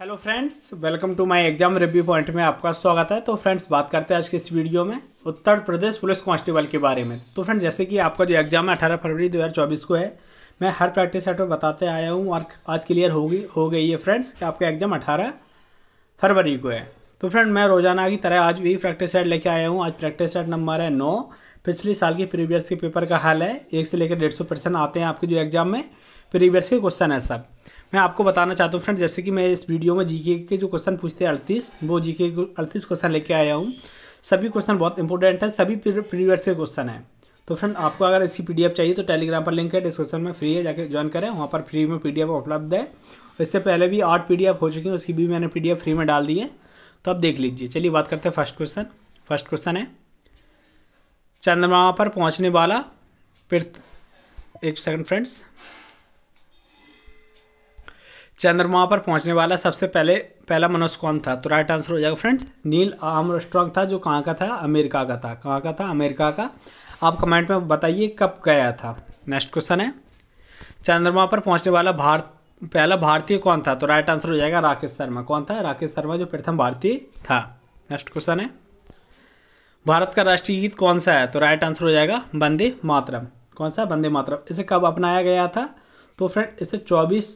hello friends welcome to my exam review point में आपका स्वागत है तो फ्रेंड्स बात करते हैं आज के इस वीडियो में उत्तर प्रदेश पुलिस कांस्टेबल के बारे में तो फ्रेंड्स जैसे कि आपका जो एग्जाम है अठारह फरवरी चौबीस को है मैं हर प्रैक्टिस सेट में बताते आया हूँ और आज क्लियर होगी हो गई है फ्रेंड्स कि आपका एग्जाम अठारह फरवरी को है तो फ्रेंड मैं रोजाना की तरह आज भी प्रैक्टिस सेट लेके आया हूँ आज प्रैक्टिस सेट नंबर है नौ पिछले साल के प्रीवियस के पेपर का हाल है एक से लेकर डेढ़ सौ परसेंट आते हैं आपके जो एग्जाम में प्रीवियस के क्वेश्चन है सब मैं आपको बताना चाहता हूँ फ्रेंड जैसे कि मैं इस वीडियो में जीके के जो क्वेश्चन पूछते हैं अड़तीस वो जीके के अड़तीस क्वेश्चन लेके आया हूँ सभी क्वेश्चन बहुत इंपॉर्टेंट है सभी प्रीवियस के क्वेश्चन हैं तो फ्रेंड आपको अगर इसकी पी चाहिए तो टेलीग्राम पर लिंक है डिस्क्रिप्शन में फ्री है जाकर ज्वाइन करें वहाँ पर फ्री में पी उपलब्ध है इससे पहले भी आठ पी हो चुकी हैं उसकी भी मैंने पी फ्री में डाल दी है तो आप देख लीजिए चलिए बात करते हैं फर्स्ट क्वेश्चन फर्स्ट क्वेश्चन है चंद्रमा पर पहुँचने वाला पृथ एक सेकंड फ्रेंड्स चंद्रमा पर पहुंचने वाला सबसे पहले पहला मनुष्य कौन था तो राइट आंसर हो जाएगा फ्रेंड्स नील आर्मस्ट्रॉन्ग था जो कहाँ का था अमेरिका का था कहाँ का था अमेरिका का आप कमेंट में बताइए कब गया था नेक्स्ट क्वेश्चन है चंद्रमा पर पहुंचने वाला भारत पहला भारतीय कौन था तो राइट आंसर हो जाएगा राकेश शर्मा कौन था राकेश शर्मा जो प्रथम भारतीय था नेक्स्ट क्वेश्चन है भारत का राष्ट्रीय गीत कौन सा है तो राइट आंसर हो जाएगा वंदे मातरम कौन सा वंदे मातरम इसे कब अपनाया गया था तो फ्रेंड इसे चौबीस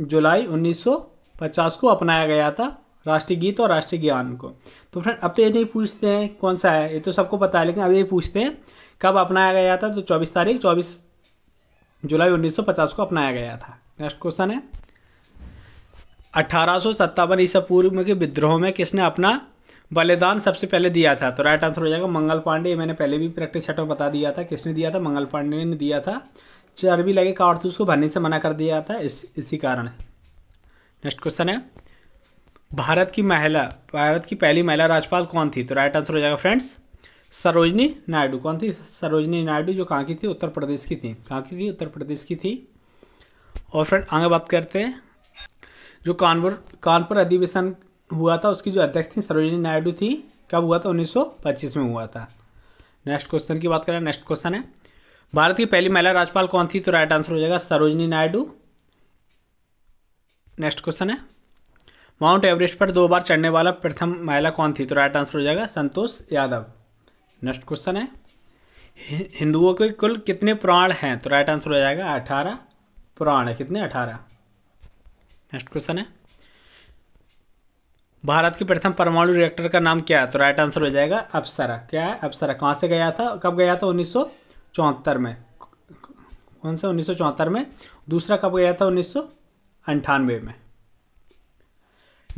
जुलाई 1950 को अपनाया गया था राष्ट्रीय गीत और राष्ट्रीय ज्ञान को तो फ्रेंड अब तो ये नहीं पूछते हैं कौन सा है ये तो सबको पता है लेकिन अब ये पूछते हैं कब अपनाया गया था तो 24 तारीख 24 जुलाई 1950 को अपनाया गया था नेक्स्ट क्वेश्चन है अठारह सौ सत्तावन ईसा पूर्व के विद्रोह में किसने अपना बलिदान सबसे पहले दिया था तो राइट आंसर हो जाएगा मंगल पांडे मैंने पहले भी प्रैक्टिस सेट में बता दिया था किसने दिया था मंगल पांडे ने दिया था चर्बी लगे कारतूस को भरने से मना कर दिया जाता है इस इसी कारण नेक्स्ट क्वेश्चन है भारत की महिला भारत की पहली महिला राज्यपाल कौन थी तो राइट आंसर हो जाएगा फ्रेंड्स सरोजनी नायडू कौन थी सरोजनी नायडू जो कहाँ की थी उत्तर प्रदेश की थी कहाँ की थी उत्तर प्रदेश की थी और फ्रेंड आगे बात करते हैं जो कानपुर कानपुर अधिवेशन हुआ था उसकी जो अध्यक्ष थी सरोजनी नायडू थी कब हुआ था 1925 में हुआ था नेक्स्ट क्वेश्चन की बात करें नेक्स्ट क्वेश्चन है भारत की पहली महिला राज्यपाल कौन थी तो राइट आंसर हो जाएगा सरोजनी नायडू नेक्स्ट क्वेश्चन है माउंट एवरेस्ट पर दो बार चढ़ने वाला प्रथम महिला कौन थी तो राइट आंसर हो जाएगा संतोष यादव नेक्स्ट क्वेश्चन है हिंदुओं के कुल कितने पुराण हैं तो राइट आंसर हो जाएगा अठारह पुराण है कितने अठारह नेक्स्ट क्वेश्चन है भारत के प्रथम परमाणु रिएक्टर का नाम क्या है तो राइट आंसर हो जाएगा अप्सरा क्या है अप्सरा कहाँ से गया था कब गया था उन्नीस सौ चौहत्तर में कौन सा उन्नीस सौ चौहत्तर में दूसरा कब गया था उन्नीस सौ अंठानवे में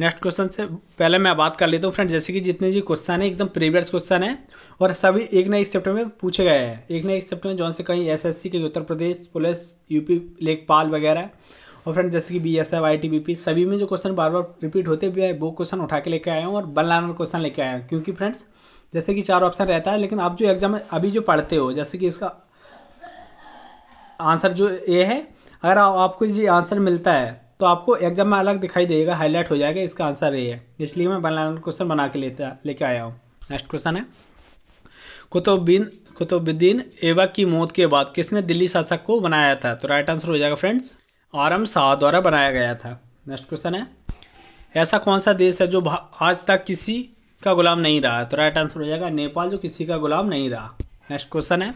नेक्स्ट क्वेश्चन से पहले मैं बात कर लेता हूँ फ्रेंड जैसे कि जितने जी क्वेश्चन है एकदम प्रीवियस क्वेश्चन है और सभी एक ना एक चैप्टर में पूछे गए हैं एक ना एक चैप्टर में जौन से कहीं एसएससी के उत्तर प्रदेश पुलिस यूपी लेखपाल वगैरह और फ्रेंड जैसे कि B S F I T B P सभी में जो क्वेश्चन बार बार रिपीट होते है वो क्वेश्चन उठा के लेके आया हूँ और बल क्वेश्चन लेके आया हूँ क्योंकि फ्रेंड्स जैसे कि चार ऑप्शन रहता है लेकिन आप जो एग्जाम अभी जो पढ़ते हो जैसे कि इसका आंसर जो ए है अगर आपको ये आंसर मिलता है तो आपको एग्जाम में अलग दिखाई देगा हाईलाइट हो जाएगा इसका आंसर ए है इसलिए मैं बना क्वेश्चन बना के लेता लेके आया हूँ नेक्स्ट क्वेश्चन है कुतुबीन कुतुबुद्दीन ऐबक की मौत के बाद किसने दिल्ली शासक को बनाया था तो राइट आंसर हो जाएगा फ्रेंड्स आरम शाह द्वारा बनाया गया था नेक्स्ट क्वेश्चन है ऐसा कौन सा देश है जो आज तक किसी का गुलाम नहीं रहा तो राइट आंसर हो जाएगा नेपाल जो किसी का गुलाम नहीं रहा नेक्स्ट क्वेश्चन है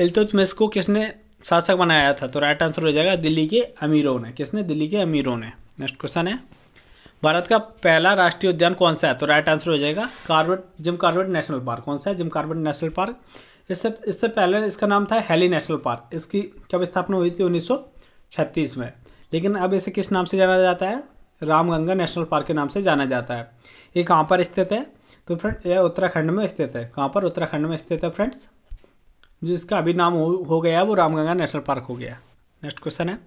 इल्तुतमिस को किसने शासक बनाया था तो राइट आंसर हो जाएगा दिल्ली के अमीरों ने किसने दिल्ली के अमीरों ने नेक्स्ट क्वेश्चन है भारत का पहला राष्ट्रीय उद्यान कौन सा है तो राइट आंसर हो जाएगा Corbett Jim Corbett national park कौन सा है जिम कार्बेट नेशनल पार्क इससे इससे पहले इसका नाम था हेली नेशनल पार्क इसकी कब स्थापना हुई थी उन्नीस में लेकिन अब इसे किस नाम से जाना जाता है रामगंगा नेशनल पार्क के नाम से जाना जाता है ये कहाँ पर स्थित है तो फ्रेंड यह उत्तराखंड में स्थित है कहाँ पर उत्तराखंड में स्थित है फ्रेंड्स जिसका अभी नाम हो, हो गया वो रामगंगा नेशनल पार्क हो गया नेक्स्ट क्वेश्चन है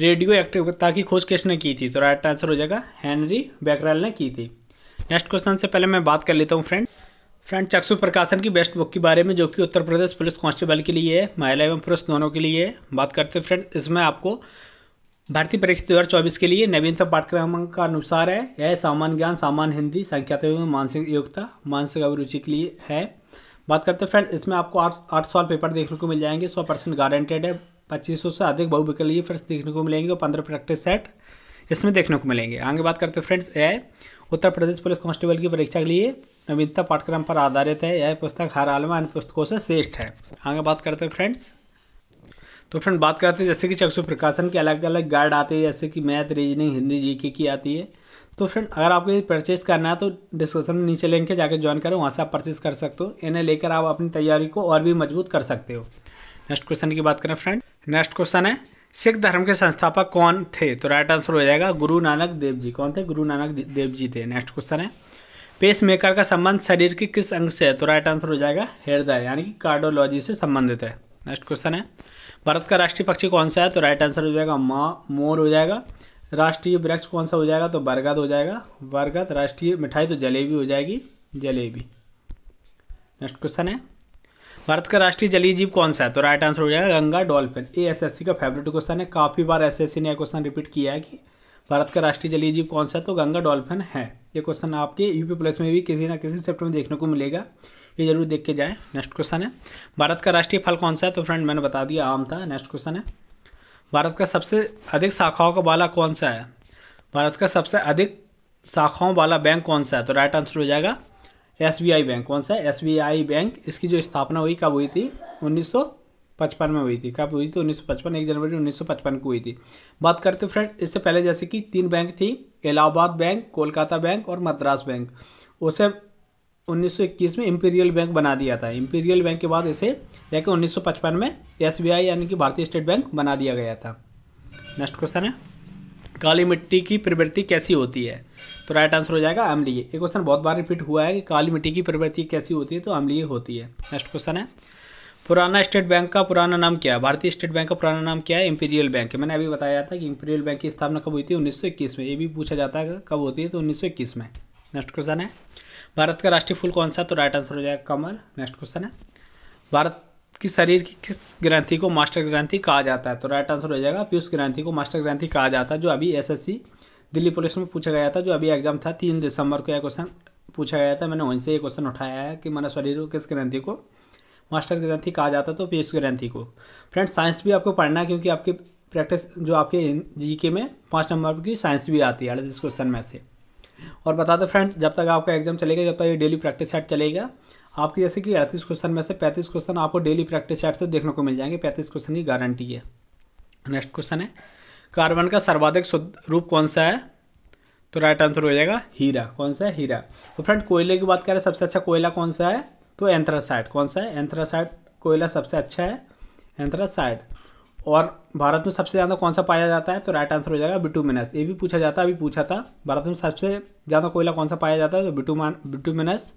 रेडियो एक्टिवता की खोज किसने की थी तो राइट आंसर हो जाएगा हेनरी बैकरल ने की थी नेक्स्ट क्वेश्चन से पहले मैं बात कर लेता हूँ फ्रेंड फ्रेंड चक्षु प्रकाशन की बेस्ट बुक के बारे में जो कि उत्तर प्रदेश पुलिस कांस्टेबल के लिए है महिला एवं पुरुष दोनों के लिए है बात करते हैं फ्रेंड इसमें आपको भारतीय परीक्षा दो हज़ार चौबीस के लिए नवीनतम पाठ्यक्रम का अनुसार है यह सामान्य ज्ञान सामान्य हिंदी संख्यात्मक मानसिक योग्यता मानसिक अभिरुचि के लिए है बात करते हैं फ्रेंड इसमें आपको आठ आठ सौ पेपर देखने को मिल जाएंगे सौ परसेंट गारंटेड है पच्चीस सौ से अधिक बहुविकलीय फ्रेंड्स देखने को मिलेंगे और पंद्रह प्रैक्टिस सेट इसमें देखने को मिलेंगे आगे बात करते हैं फ्रेंड्स यह उत्तर प्रदेश पुलिस कांस्टेबल की परीक्षा के लिए नवीनतम पाठ्यक्रम पर आधारित है यह पुस्तक हर हाल में अन्य पुस्तकों से श्रेष्ठ है आगे बात करते हैं फ्रेंड्स तो फ्रेंड बात करते हैं जैसे कि चक्षु प्रकाशन के अलग अलग गाइड आते हैं जैसे कि मैथ रीजनिंग हिंदी जीके की आती है तो फ्रेंड अगर आपको ये परचेज करना है तो डिस्क्रिप्शन में नीचे लिंक है जाके ज्वाइन करें वहाँ से आप परचेज कर सकते हो इन्हें लेकर आप अपनी तैयारी को और भी मजबूत कर सकते हो नेक्स्ट क्वेश्चन की बात करें फ्रेंड नेक्स्ट क्वेश्चन है सिख धर्म के संस्थापक कौन थे तो राइट आंसर हो जाएगा गुरु नानक देव जी कौन थे गुरु नानक देव जी थे नेक्स्ट क्वेश्चन है पेस मेकर का संबंध शरीर के किस अंग से है तो राइट आंसर हो जाएगा हृदय यानी कि कार्डोलॉजी से संबंधित है नेक्स्ट क्वेश्चन है भारत का राष्ट्रीय पक्षी कौन सा है तो राइट आंसर हो जाएगा मा मोर हो जाएगा राष्ट्रीय वृक्ष कौन सा हो जाएगा तो बरगद हो जाएगा बरगद राष्ट्रीय मिठाई तो जलेबी हो जाएगी जलेबी नेक्स्ट क्वेश्चन है भारत का राष्ट्रीय जलीय जीव कौन सा है तो राइट आंसर हो जाएगा गंगा डॉल्फिन ए एसएससी का फेवरेट क्वेश्चन है काफ़ी बार एसएससी ने यह क्वेश्चन रिपीट किया है कि भारत का राष्ट्रीय जलीय जीव कौन सा है तो गंगा डॉल्फिन है ये क्वेश्चन आपके यूपी प्लस में भी किसी ना किसी चैप्टर में देखने को मिलेगा ये जरूर देख के जाए नेक्स्ट क्वेश्चन है भारत का राष्ट्रीय फल कौन सा है तो फ्रेंड मैंने बता दिया आम था नेक्स्ट क्वेश्चन है भारत का सबसे अधिक शाखाओं का वाला कौन सा है भारत का सबसे अधिक शाखाओं वाला बैंक कौन सा है तो राइट आंसर हो जाएगा एस बैंक कौन सा है एस बैंक इसकी जो स्थापना हुई कब हुई थी उन्नीस पचपन में हुई थी कब हुई थी 1955 एक जनवरी 1955 को हुई थी बात करते फ्रेंड इससे पहले जैसे कि तीन बैंक थी इलाहाबाद बैंक कोलकाता बैंक और मद्रास बैंक उसे 1921 में इम्पीरियल बैंक बना दिया था इम्पीरियल बैंक के बाद इसे जाकर उन्नीस में एसबीआई यानी कि भारतीय स्टेट बैंक बना दिया गया था नेक्स्ट क्वेश्चन है काली मिट्टी की प्रवृत्ति कैसी होती है तो राइट आंसर हो जाएगा अम्लीय ये क्वेश्चन बहुत बार रिपीट हुआ है कि काली मिट्टी की प्रवृत्ति कैसी होती है तो अम्लीय होती है नेक्स्ट क्वेश्चन है पुराना स्टेट बैंक का पुराना नाम क्या है भारतीय स्टेट बैंक का पुराना नाम क्या है इंपीरियल बैंक मैंने अभी बताया था कि इंपीरियल बैंक की स्थापना कब हुई थी 1921 में ये भी पूछा जाता है कब होती है तो 1921 में नेक्स्ट क्वेश्चन है भारत का राष्ट्रीय फूल कौन सा तो राइट आंसर हो जाएगा कमल नेक्स्ट क्वेश्चन है भारत की शरीर की किस ग्रंथि को मास्टर ग्रंथि कहा जाता है तो राइट आंसर हो जाएगा पीयूष ग्रंथि को मास्टर ग्रंथि कहा जाता है जो अभी एसएससी दिल्ली पुलिस में पूछा गया था जो अभी एग्जाम था तीन दिसंबर को यह क्वेश्चन पूछा गया था मैंने वहीं से ये क्वेश्चन उठाया है कि मैंने शरीर को किस ग्रंथि को मास्टर ग्रंथि कहा जाता है तो पीयूष ग्रंथि को फ्रेंड साइंस भी आपको पढ़ना है क्योंकि आपकी प्रैक्टिस जो आपके जी में पाँच नंबर की साइंस भी आती है अड़तीस क्वेश्चन में से और बता दो फ्रेंड्स जब तक आपका एग्जाम चलेगा जब तक ये डेली प्रैक्टिस सेट चलेगा आपकी जैसे कि अड़तीस क्वेश्चन में से पैंतीस क्वेश्चन आपको डेली प्रैक्टिस सेट से देखने को मिल जाएंगे पैंतीस क्वेश्चन की गारंटी है नेक्स्ट क्वेश्चन है कार्बन का सर्वाधिक शुद्ध रूप कौन सा है तो राइट आंसर हो जाएगा हीरा कौन सा है हीरा तो फ्रेंड कोयले की बात करें सबसे अच्छा कोयला कौन सा है तो एंथ्रासाइड कौन सा है एंथ्रासाइड कोयला सबसे अच्छा है एंथ्रासाइड और भारत में सबसे ज़्यादा कौन सा पाया जाता है तो राइट आंसर हो जाएगा बिटुमिनस ये भी पूछा जाता है अभी पूछा था भारत में सबसे ज़्यादा कोयला कौन सा पाया जाता है तो बिटुमान बिटुमिनस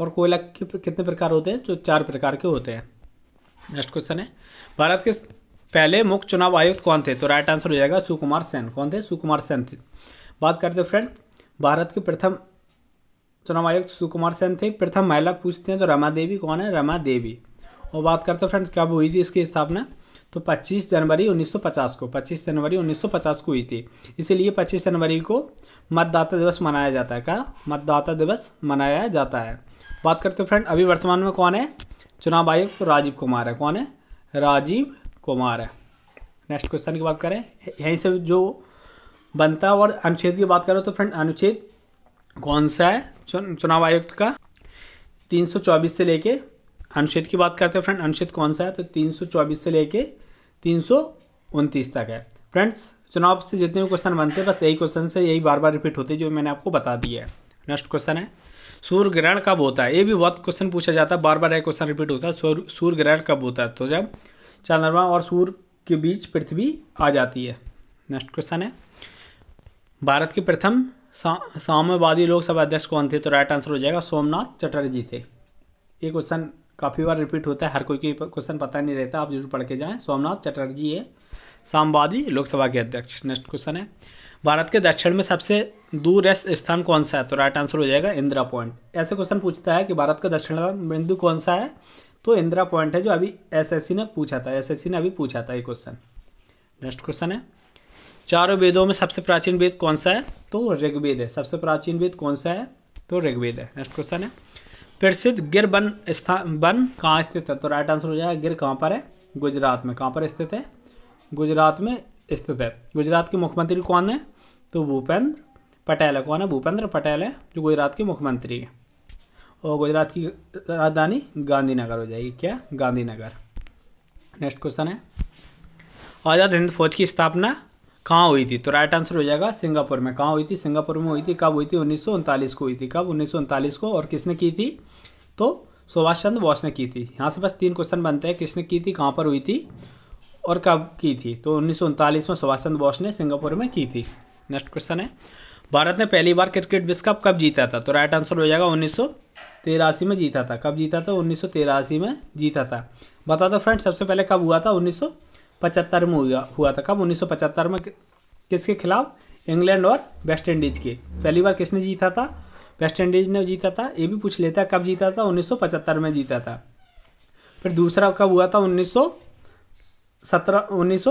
और कोयला के कितने प्रकार होते हैं जो चार प्रकार के होते हैं नेक्स्ट क्वेश्चन है भारत के पहले मुख्य चुनाव आयुक्त कौन थे तो राइट आंसर हो जाएगा सुकुमार सेन कौन थे सुकुमार सेन थे बात करते हैं फ्रेंड भारत के प्रथम चुनाव आयुक्त सुकुमार सेन थे प्रथम महिला पूछते हैं तो रमा देवी कौन है रमा देवी और बात करते हैं फ्रेंड्स कब हुई थी इसकी स्थापना तो 25 जनवरी 1950 को 25 जनवरी 1950 को हुई थी इसीलिए 25 जनवरी को मतदाता दिवस मनाया जाता है क्या मतदाता दिवस मनाया जाता है बात करते हैं फ्रेंड अभी वर्तमान में कौन है चुनाव आयुक्त तो राजीव कुमार है कौन है राजीव कुमार है नेक्स्ट क्वेश्चन की बात करें यहीं से जो बनता है और अनुच्छेद की बात करें तो फ्रेंड अनुच्छेद कौन सा है चुनाव आयुक्त का 324 से लेके अनुच्छेद की बात करते हैं फ्रेंड अनुच्छेद कौन सा है तो 324 से लेके तीन तक है फ्रेंड्स चुनाव से जितने भी क्वेश्चन बनते हैं बस यही क्वेश्चन से यही बार बार रिपीट होते जो मैंने आपको बता दिया है नेक्स्ट क्वेश्चन है सूर्य ग्रहण कब होता है ये भी बहुत क्वेश्चन पूछा जाता है बार बार यही क्वेश्चन रिपीट होता है सूर्य ग्रहण कब होता है तो जब चंद्रमा और सूर्य के बीच पृथ्वी आ जाती है नेक्स्ट क्वेश्चन है भारत के प्रथम साम्यवादी लोकसभा अध्यक्ष कौन थे तो राइट आंसर हो जाएगा सोमनाथ चटर्जी थे ये क्वेश्चन काफ़ी बार रिपीट होता है हर कोई की क्वेश्चन पता नहीं रहता आप जरूर पढ़ के जाए सोमनाथ चटर्जी है सामवादी लोकसभा के अध्यक्ष नेक्स्ट क्वेश्चन है भारत के दक्षिण में सबसे दूर स्थान कौन सा है तो राइट आंसर हो जाएगा इंदिरा पॉइंट ऐसे क्वेश्चन पूछता है कि भारत का दक्षिण बिंदु कौन सा है तो इंदिरा पॉइंट है जो अभी एसएससी ने पूछा था एसएससी ने अभी पूछा था ये क्वेश्चन नेक्स्ट क्वेश्चन है चारों वेदों में सबसे प्राचीन वेद कौन सा है तो ऋग्वेद है सबसे प्राचीन वेद कौन सा है तो ऋग्वेद है नेक्स्ट क्वेश्चन है प्रसिद्ध गिर बन स्थान बन कहाँ स्थित है तो राइट आंसर हो जाएगा गिर कहाँ पर है गुजरात में कहाँ पर स्थित है गुजरात में स्थित है गुजरात के मुख्यमंत्री कौन है तो भूपेंद्र पटेल है कौन है भूपेंद्र पटेल है जो गुजरात के मुख्यमंत्री है और गुजरात की राजधानी गांधीनगर हो जाएगी क्या गांधीनगर नेक्स्ट क्वेश्चन है आज़ाद हिंद फौज की स्थापना कहाँ हुई थी तो राइट आंसर हो जाएगा सिंगापुर में कहाँ हुई थी सिंगापुर में हुई थी कब हुई थी उन्नीस को हुई थी कब उन्नीस को और किसने की थी तो सुभाष चंद्र बोस ने की थी यहाँ से बस तीन क्वेश्चन बनते हैं किसने की थी कहाँ पर हुई थी और कब की थी तो उन्नीस में सुभाष चंद्र बोस ने सिंगापुर में की थी नेक्स्ट क्वेश्चन है भारत ने पहली बार क्रिकेट विश्व कप कब जीता था तो राइट आंसर हो जाएगा उन्नीस तेरासी में जीता था कब जीता था उन्नीस में जीता था बता दो फ्रेंड सबसे पहले कब हुआ था उन्नीस पचहत्तर में हुआ हुआ था कब उन्नीस में किसके खिलाफ इंग्लैंड और वेस्ट इंडीज के पहली बार किसने जीता था वेस्ट इंडीज ने जीता था ये भी पूछ लेता कब जीता था 1975 में जीता था फिर दूसरा कब हुआ था उन्नीस सत्रह उन्नीस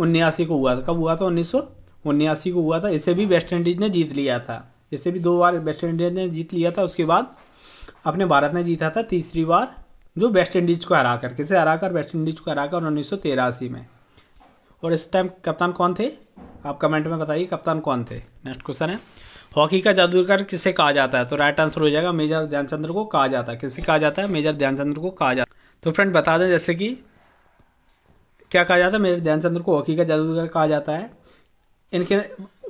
उन्यासी को हुआ था कब हुआ था उन्नीस उन्यासी को हुआ था इसे भी वेस्ट इंडीज ने जीत लिया था इसे भी दो बार वेस्ट इंडीज ने जीत लिया था उसके बाद अपने भारत ने जीता था तीसरी बार जो वेस्ट इंडीज़ को हरा कर किसे हरा कर वेस्ट इंडीज़ को हरा कर उन्नीस में और इस टाइम कप्तान कौन थे आप कमेंट में बताइए कप्तान कौन थे नेक्स्ट क्वेश्चन है हॉकी का जादूगर किसे कहा जाता है तो राइट आंसर हो जाएगा मेजर ध्यानचंद्र को कहा जाता है किसे कहा जाता है मेजर ध्यानचंद्र को कहा जाता है तो फ्रेंड बता दें जैसे कि क्या कहा जाता है मेजर ध्यानचंद्र को हॉकी का जादूगर कहा जाता है इनके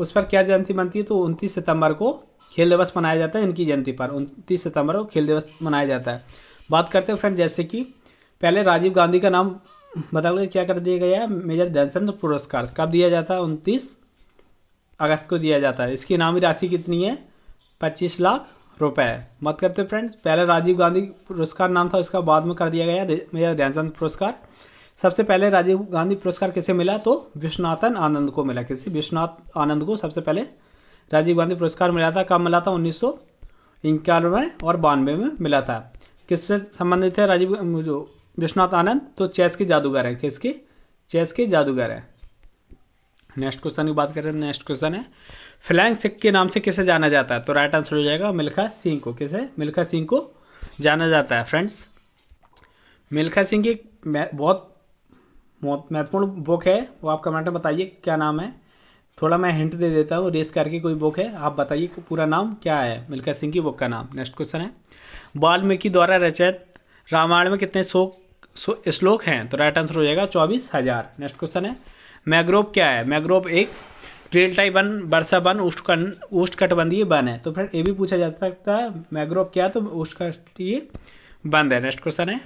उस पर क्या जयंती बनती है तो उनतीस सितंबर को खेल दिवस मनाया जाता है इनकी जयंती पर उनतीस सितंबर को खेल दिवस मनाया जाता है बात करते हैं फ्रेंड जैसे कि पहले राजीव गांधी का नाम बता दें क्या कर दिया गया है मेजर ध्यानचंद पुरस्कार कब दिया जाता है उनतीस अगस्त को दिया जाता है इसकी इनामी राशि कितनी है पच्चीस लाख रुपए मत करते फ्रेंड्स पहले राजीव गांधी पुरस्कार नाम था उसका बाद में कर दिया गया मेजर ध्यानचंद पुरस्कार सबसे पहले राजीव गांधी पुरस्कार किसे मिला तो विश्वनाथन आनंद को मिला किसी विश्वनाथ आनंद को सबसे पहले राजीव गांधी पुरस्कार मिला था कब मिला था उन्नीस सौ इक्यानवे और बानवे में मिला था किससे संबंधित है राजीव जो विश्वनाथ आनंद तो चेस के जादूगर हैं किसके चेस के जादूगर हैं नेक्स्ट क्वेश्चन की बात करें तो नेक्स्ट क्वेश्चन है फ्लैंग सिख के नाम से किसे जाना जाता है तो राइट आंसर हो जाएगा मिल्खा सिंह को किसे मिल्खा सिंह को जाना जाता है फ्रेंड्स मिल्खा सिंह की बहुत महत्वपूर्ण बुक है वो आप कमेंट में बताइए क्या नाम है थोड़ा मैं हिंट दे देता हूँ रेस करके कोई बुक है आप बताइए पूरा नाम क्या है मिल्खा सिंह की बुक का नाम नेक्स्ट क्वेश्चन है वाल्मीकि द्वारा रचित रामायण में कितने शोक श्लोक हैं तो राइट आंसर हो जाएगा चौबीस हजार नेक्स्ट क्वेश्चन है मैग्रोव क्या है मैग्रोव एक डेल्टाई वन वर्षा वन उष्ट उष्ट कटबंधीय वन है तो फिर ये भी पूछा जा सकता है मैग्रोव क्या है तो उष्ट कटिबंधीय बंद है नेक्स्ट क्वेश्चन है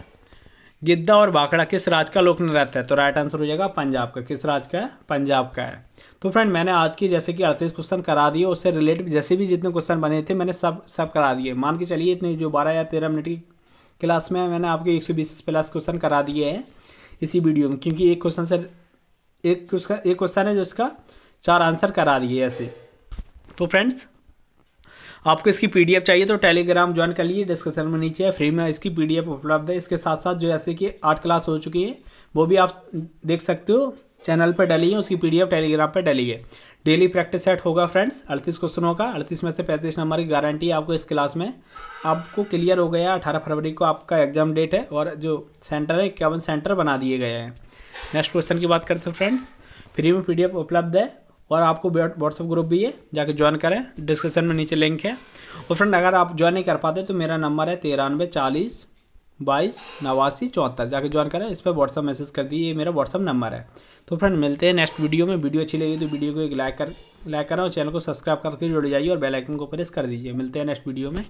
गिद्धा और बाकड़ा किस राज्य का लोक नृत्य है तो राइट आंसर हो जाएगा पंजाब का किस राज्य का है पंजाब का है तो फ्रेंड मैंने आज की जैसे कि अड़तीस क्वेश्चन करा दिए उससे रिलेटेड जैसे भी जितने क्वेश्चन बने थे मैंने सब सब करा दिए मान के चलिए इतने जो बारह या तेरह मिनट की क्लास में मैंने आपके एक सौ बीस प्लस क्वेश्चन करा दिए हैं इसी वीडियो में क्योंकि एक क्वेश्चन से एक क्वेश्चन एक क्वेश्चन है जिसका चार आंसर करा दिए ऐसे तो फ्रेंड्स आपको इसकी पीडीएफ चाहिए तो टेलीग्राम ज्वाइन कर लीजिए डिस्क्रिप्शन में नीचे है फ्री में इसकी पीडीएफ उपलब्ध है इसके साथ साथ जो ऐसे कि आठ क्लास हो चुकी है वो भी आप देख सकते हो चैनल पर डली है उसकी पीडीएफ टेलीग्राम पर डली है डेली प्रैक्टिस सेट होगा फ्रेंड्स अड़तीस क्वेश्चनों का अड़तीस में से पैंतीस नंबर की गारंटी आपको इस क्लास में आपको क्लियर हो गया अठारह फरवरी को आपका एग्जाम डेट है और जो सेंटर है इक्यावन सेंटर बना दिए गए हैं नेक्स्ट क्वेश्चन की बात करते हो फ्रेंड्स फ्री में पी उपलब्ध है और आपको व्हाट्सअप ग्रुप भी है जाके ज्वाइन करें डिस्क्रिप्शन में नीचे लिंक है और फ्रेंड अगर आप ज्वाइन नहीं कर पाते तो मेरा नंबर है तिरानवे चालीस बाईस नवासी चौहत्तर जाके ज्वाइन करें इस पर व्हाट्सअप मैसेज कर दिए ये मेरा व्हाट्सअप नंबर है तो फ्रेंड मिलते हैं नेक्स्ट वीडियो में वीडियो अच्छी लगी तो वीडियो को एक लाइक कर लाइक करें और चैनल को सब्सक्राइब करके जुड़ जाइए और बेलाइकन को प्रेस कर दीजिए मिलते हैं नेक्स्ट वीडियो में